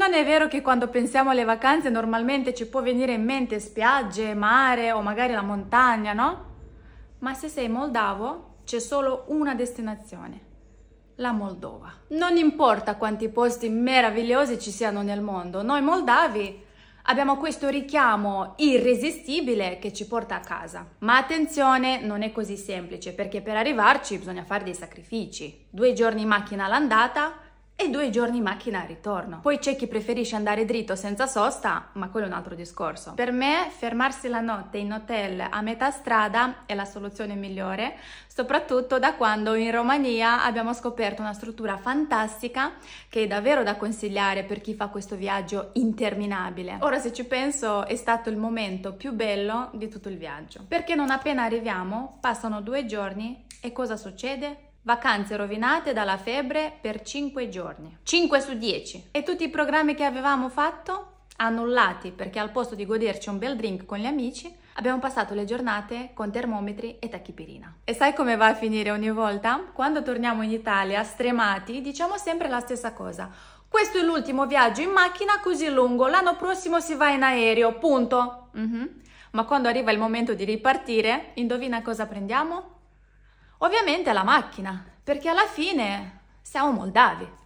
Non è vero che quando pensiamo alle vacanze normalmente ci può venire in mente spiagge, mare o magari la montagna, no? Ma se sei moldavo c'è solo una destinazione, la Moldova. Non importa quanti posti meravigliosi ci siano nel mondo, noi moldavi abbiamo questo richiamo irresistibile che ci porta a casa. Ma attenzione, non è così semplice perché per arrivarci bisogna fare dei sacrifici. Due giorni in macchina all'andata, e due giorni in macchina al ritorno. Poi c'è chi preferisce andare dritto senza sosta, ma quello è un altro discorso. Per me fermarsi la notte in hotel a metà strada è la soluzione migliore, soprattutto da quando in Romania abbiamo scoperto una struttura fantastica che è davvero da consigliare per chi fa questo viaggio interminabile. Ora se ci penso è stato il momento più bello di tutto il viaggio, perché non appena arriviamo passano due giorni e cosa succede? Vacanze rovinate dalla febbre per 5 giorni. 5 su 10. E tutti i programmi che avevamo fatto annullati perché al posto di goderci un bel drink con gli amici abbiamo passato le giornate con termometri e tachipirina. E sai come va a finire ogni volta? Quando torniamo in Italia stremati diciamo sempre la stessa cosa. Questo è l'ultimo viaggio in macchina così lungo, l'anno prossimo si va in aereo, punto. Mm-hmm. Ma quando arriva il momento di ripartire, indovina cosa prendiamo? Ovviamente la macchina, perché alla fine siamo moldavi.